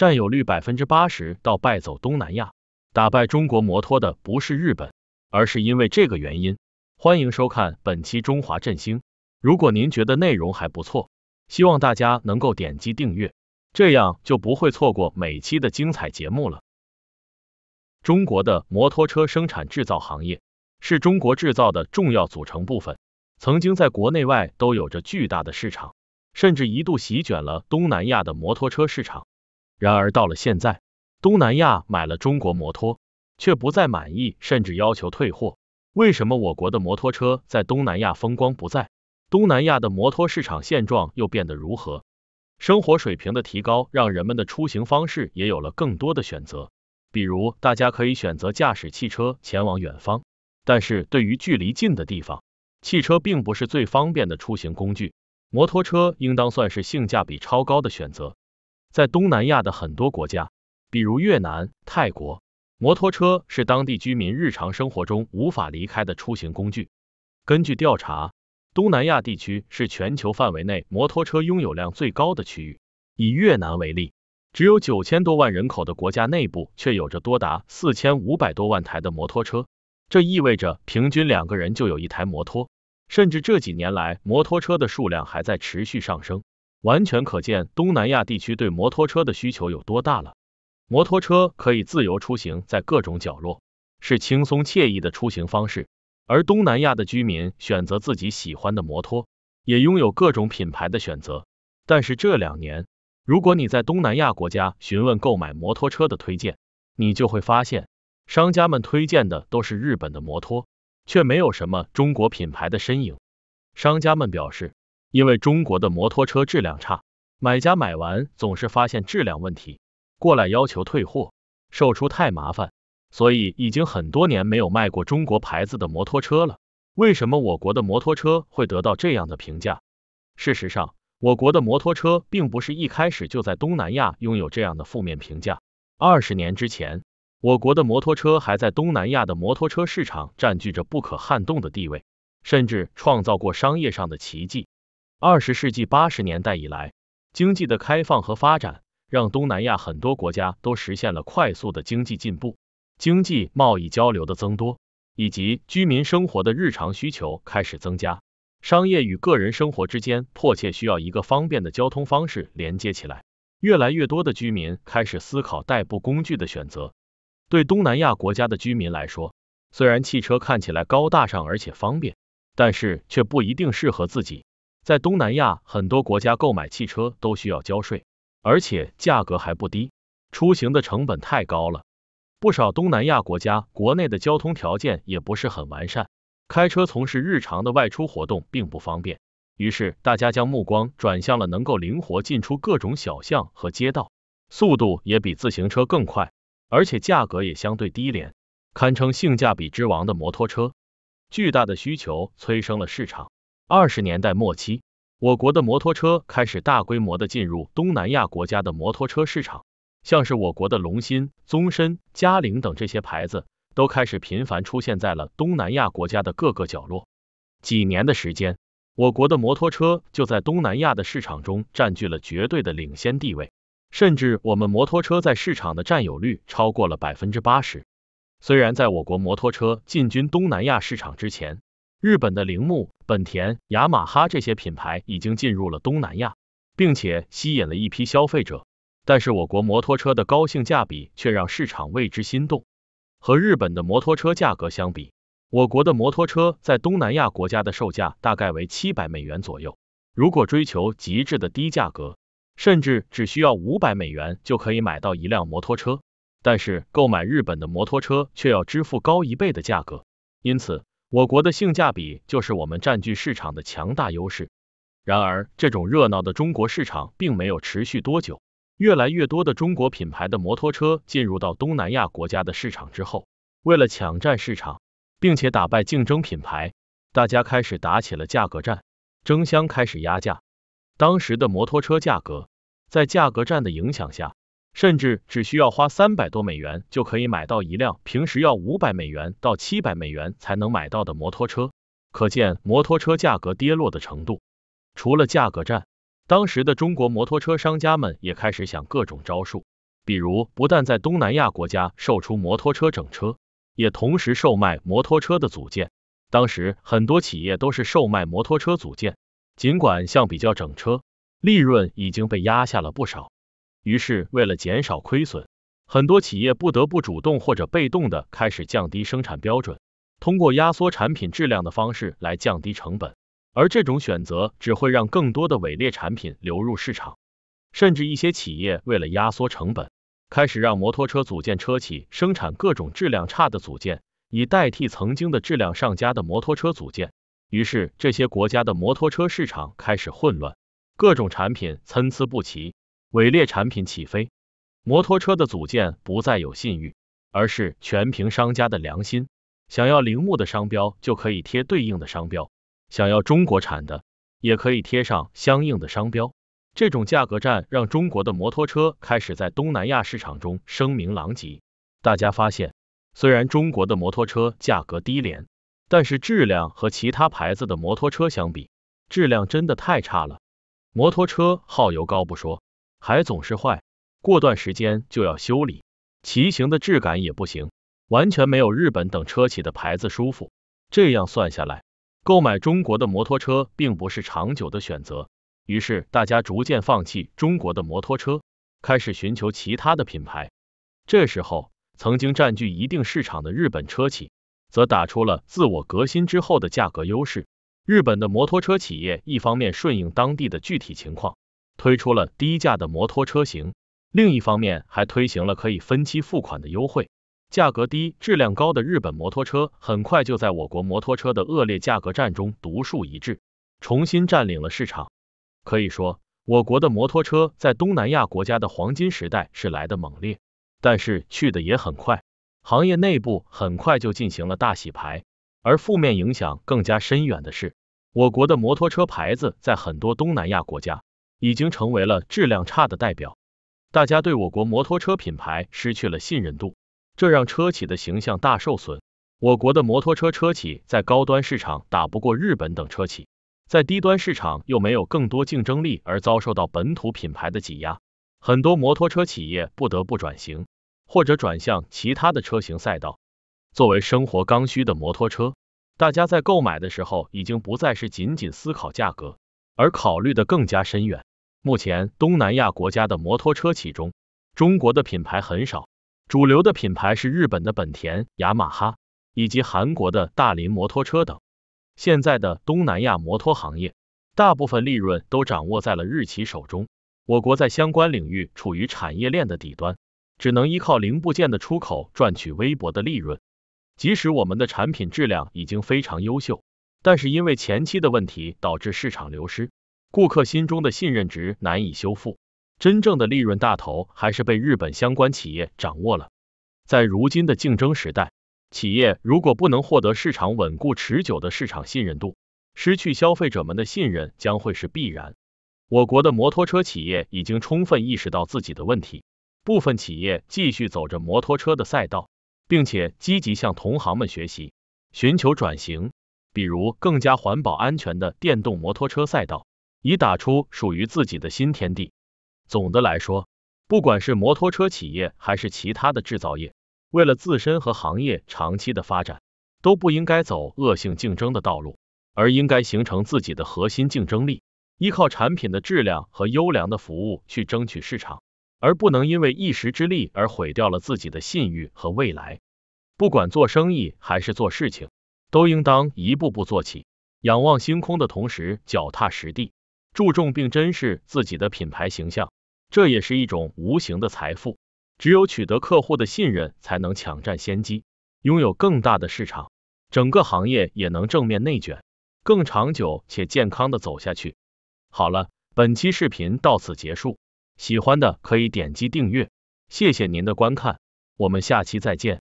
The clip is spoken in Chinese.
占有率百分之八十，到败走东南亚，打败中国摩托的不是日本，而是因为这个原因。欢迎收看本期《中华振兴》。如果您觉得内容还不错，希望大家能够点击订阅，这样就不会错过每期的精彩节目了。中国的摩托车生产制造行业是中国制造的重要组成部分，曾经在国内外都有着巨大的市场，甚至一度席卷了东南亚的摩托车市场。然而到了现在，东南亚买了中国摩托，却不再满意，甚至要求退货。为什么我国的摩托车在东南亚风光不再？东南亚的摩托市场现状又变得如何？生活水平的提高，让人们的出行方式也有了更多的选择。比如，大家可以选择驾驶汽车前往远方，但是对于距离近的地方，汽车并不是最方便的出行工具，摩托车应当算是性价比超高的选择。在东南亚的很多国家，比如越南、泰国，摩托车是当地居民日常生活中无法离开的出行工具。根据调查，东南亚地区是全球范围内摩托车拥有量最高的区域。以越南为例，只有九千多万人口的国家内部，却有着多达四千五百多万台的摩托车，这意味着平均两个人就有一台摩托。甚至这几年来，摩托车的数量还在持续上升。完全可见东南亚地区对摩托车的需求有多大了。摩托车可以自由出行在各种角落，是轻松惬意的出行方式。而东南亚的居民选择自己喜欢的摩托，也拥有各种品牌的选择。但是这两年，如果你在东南亚国家询问购买摩托车的推荐，你就会发现，商家们推荐的都是日本的摩托，却没有什么中国品牌的身影。商家们表示。因为中国的摩托车质量差，买家买完总是发现质量问题，过来要求退货，售出太麻烦，所以已经很多年没有卖过中国牌子的摩托车了。为什么我国的摩托车会得到这样的评价？事实上，我国的摩托车并不是一开始就在东南亚拥有这样的负面评价。二十年之前，我国的摩托车还在东南亚的摩托车市场占据着不可撼动的地位，甚至创造过商业上的奇迹。二十世纪八十年代以来，经济的开放和发展让东南亚很多国家都实现了快速的经济进步，经济贸易交流的增多，以及居民生活的日常需求开始增加，商业与个人生活之间迫切需要一个方便的交通方式连接起来。越来越多的居民开始思考代步工具的选择。对东南亚国家的居民来说，虽然汽车看起来高大上而且方便，但是却不一定适合自己。在东南亚，很多国家购买汽车都需要交税，而且价格还不低，出行的成本太高了。不少东南亚国家国内的交通条件也不是很完善，开车从事日常的外出活动并不方便。于是，大家将目光转向了能够灵活进出各种小巷和街道，速度也比自行车更快，而且价格也相对低廉，堪称性价比之王的摩托车。巨大的需求催生了市场。二十年代末期，我国的摩托车开始大规模的进入东南亚国家的摩托车市场，像是我国的龙鑫、宗申、嘉陵等这些牌子，都开始频繁出现在了东南亚国家的各个角落。几年的时间，我国的摩托车就在东南亚的市场中占据了绝对的领先地位，甚至我们摩托车在市场的占有率超过了百分之八十。虽然在我国摩托车进军东南亚市场之前，日本的铃木、本田、雅马哈这些品牌已经进入了东南亚，并且吸引了一批消费者。但是，我国摩托车的高性价比却让市场为之心动。和日本的摩托车价格相比，我国的摩托车在东南亚国家的售价大概为七百美元左右。如果追求极致的低价格，甚至只需要五百美元就可以买到一辆摩托车。但是，购买日本的摩托车却要支付高一倍的价格，因此。我国的性价比就是我们占据市场的强大优势。然而，这种热闹的中国市场并没有持续多久。越来越多的中国品牌的摩托车进入到东南亚国家的市场之后，为了抢占市场，并且打败竞争品牌，大家开始打起了价格战，争相开始压价。当时的摩托车价格在价格战的影响下。甚至只需要花三百多美元就可以买到一辆平时要五百美元到七百美元才能买到的摩托车，可见摩托车价格跌落的程度。除了价格战，当时的中国摩托车商家们也开始想各种招数，比如不但在东南亚国家售出摩托车整车，也同时售卖摩托车的组件。当时很多企业都是售卖摩托车组件，尽管相比较整车，利润已经被压下了不少。于是，为了减少亏损，很多企业不得不主动或者被动的开始降低生产标准，通过压缩产品质量的方式来降低成本。而这种选择只会让更多的伪劣产品流入市场，甚至一些企业为了压缩成本，开始让摩托车组件车企生产各种质量差的组件，以代替曾经的质量上佳的摩托车组件。于是，这些国家的摩托车市场开始混乱，各种产品参差不齐。伪劣产品起飞，摩托车的组件不再有信誉，而是全凭商家的良心。想要铃木的商标，就可以贴对应的商标；想要中国产的，也可以贴上相应的商标。这种价格战让中国的摩托车开始在东南亚市场中声名狼藉。大家发现，虽然中国的摩托车价格低廉，但是质量和其他牌子的摩托车相比，质量真的太差了。摩托车耗油高不说。还总是坏，过段时间就要修理，骑行的质感也不行，完全没有日本等车企的牌子舒服。这样算下来，购买中国的摩托车并不是长久的选择。于是大家逐渐放弃中国的摩托车，开始寻求其他的品牌。这时候，曾经占据一定市场的日本车企，则打出了自我革新之后的价格优势。日本的摩托车企业一方面顺应当地的具体情况。推出了低价的摩托车型，另一方面还推行了可以分期付款的优惠，价格低、质量高的日本摩托车很快就在我国摩托车的恶劣价格战中独树一帜，重新占领了市场。可以说，我国的摩托车在东南亚国家的黄金时代是来的猛烈，但是去的也很快，行业内部很快就进行了大洗牌。而负面影响更加深远的是，我国的摩托车牌子在很多东南亚国家。已经成为了质量差的代表，大家对我国摩托车品牌失去了信任度，这让车企的形象大受损。我国的摩托车车企在高端市场打不过日本等车企，在低端市场又没有更多竞争力，而遭受到本土品牌的挤压，很多摩托车企业不得不转型，或者转向其他的车型赛道。作为生活刚需的摩托车，大家在购买的时候已经不再是仅仅思考价格，而考虑的更加深远。目前，东南亚国家的摩托车其中，中国的品牌很少，主流的品牌是日本的本田、雅马哈以及韩国的大林摩托车等。现在的东南亚摩托行业，大部分利润都掌握在了日企手中。我国在相关领域处于产业链的底端，只能依靠零部件的出口赚取微薄的利润。即使我们的产品质量已经非常优秀，但是因为前期的问题导致市场流失。顾客心中的信任值难以修复，真正的利润大头还是被日本相关企业掌握了。在如今的竞争时代，企业如果不能获得市场稳固持久的市场信任度，失去消费者们的信任将会是必然。我国的摩托车企业已经充分意识到自己的问题，部分企业继续走着摩托车的赛道，并且积极向同行们学习，寻求转型，比如更加环保安全的电动摩托车赛道。以打出属于自己的新天地。总的来说，不管是摩托车企业还是其他的制造业，为了自身和行业长期的发展，都不应该走恶性竞争的道路，而应该形成自己的核心竞争力，依靠产品的质量和优良的服务去争取市场，而不能因为一时之力而毁掉了自己的信誉和未来。不管做生意还是做事情，都应当一步步做起，仰望星空的同时脚踏实地。注重并珍视自己的品牌形象，这也是一种无形的财富。只有取得客户的信任，才能抢占先机，拥有更大的市场，整个行业也能正面内卷，更长久且健康的走下去。好了，本期视频到此结束，喜欢的可以点击订阅，谢谢您的观看，我们下期再见。